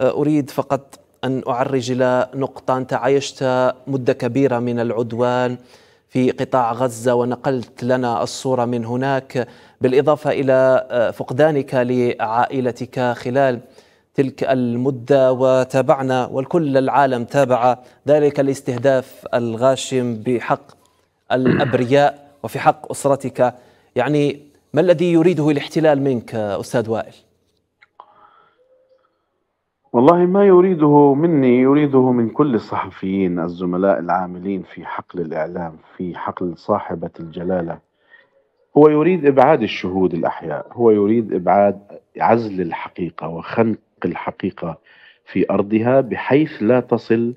أريد فقط أن أعرج إلى نقطة أنت عايشت مدة كبيرة من العدوان في قطاع غزة ونقلت لنا الصورة من هناك بالإضافة إلى آه، فقدانك لعائلتك خلال تلك المدة وتابعنا والكل العالم تابع ذلك الاستهداف الغاشم بحق الأبرياء وفي حق أسرتك يعني ما الذي يريده الاحتلال منك أستاذ وائل؟ والله ما يريده مني يريده من كل الصحفيين الزملاء العاملين في حقل الإعلام في حقل صاحبة الجلالة هو يريد إبعاد الشهود الأحياء هو يريد إبعاد عزل الحقيقة وخنق الحقيقة في أرضها بحيث لا تصل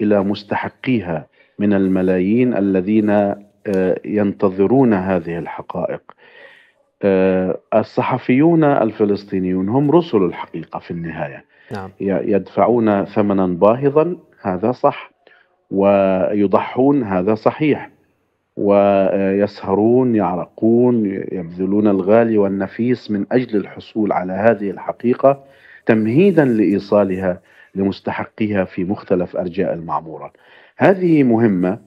إلى مستحقيها من الملايين الذين آه، ينتظرون هذه الحقائق آه، الصحفيون الفلسطينيون هم رسل الحقيقة في النهاية نعم. يدفعون ثمنا باهظا هذا صح ويضحون هذا صحيح ويسهرون يعرقون يبذلون الغالي والنفيس من اجل الحصول على هذه الحقيقه تمهيدا لايصالها لمستحقيها في مختلف ارجاء المعموره. هذه مهمه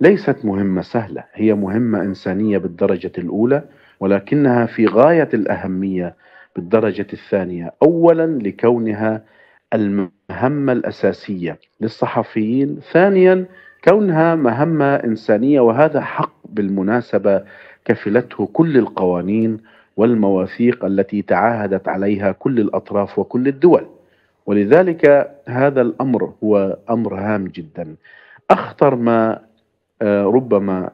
ليست مهمه سهله، هي مهمه انسانيه بالدرجه الاولى ولكنها في غايه الاهميه بالدرجة الثانية أولا لكونها المهمة الأساسية للصحفيين ثانيا كونها مهمة إنسانية وهذا حق بالمناسبة كفلته كل القوانين والمواثيق التي تعاهدت عليها كل الأطراف وكل الدول ولذلك هذا الأمر هو أمر هام جدا أخطر ما آه، ربما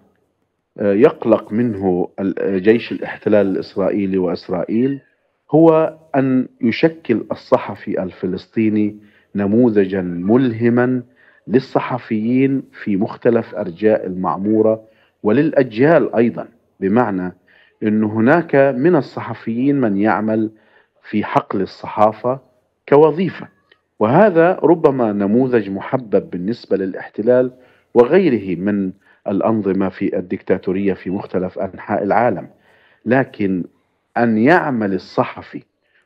آه، يقلق منه جيش الاحتلال الإسرائيلي وإسرائيل هو ان يشكل الصحفي الفلسطيني نموذجا ملهما للصحفيين في مختلف ارجاء المعموره وللاجيال ايضا بمعنى ان هناك من الصحفيين من يعمل في حقل الصحافه كوظيفه وهذا ربما نموذج محبب بالنسبه للاحتلال وغيره من الانظمه في الدكتاتوريه في مختلف انحاء العالم لكن أن يعمل الصحفي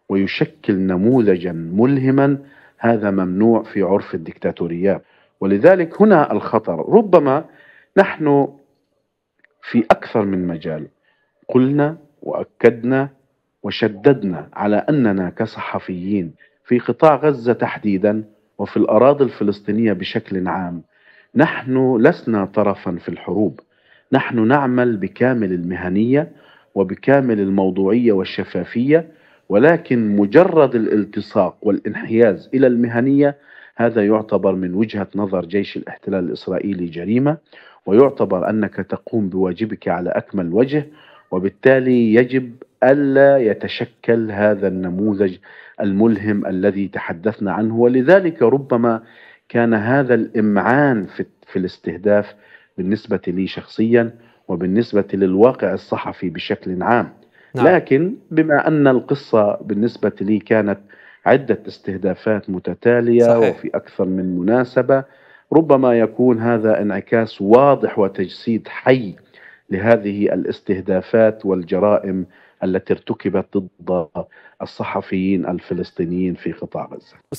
ويشكل نموذجا ملهما هذا ممنوع في عرف الدكتاتوريات ولذلك هنا الخطر ربما نحن في أكثر من مجال قلنا وأكدنا وشددنا على أننا كصحفيين في قطاع غزة تحديدا وفي الأراضي الفلسطينية بشكل عام نحن لسنا طرفا في الحروب نحن نعمل بكامل المهنية وبكامل الموضوعية والشفافية ولكن مجرد الالتصاق والانحياز إلى المهنية هذا يعتبر من وجهة نظر جيش الاحتلال الإسرائيلي جريمة ويعتبر أنك تقوم بواجبك على أكمل وجه وبالتالي يجب ألا يتشكل هذا النموذج الملهم الذي تحدثنا عنه ولذلك ربما كان هذا الإمعان في, الاستهداف بالنسبة لي شخصيا وبالنسبة للواقع الصحفي بشكل عام نعم. لكن بما أن القصة بالنسبة لي كانت عدة استهدافات متتالية صحيح. وفي أكثر من مناسبة ربما يكون هذا انعكاس واضح وتجسيد حي لهذه الاستهدافات والجرائم التي ارتكبت ضد الصحفيين الفلسطينيين في قطاع غزة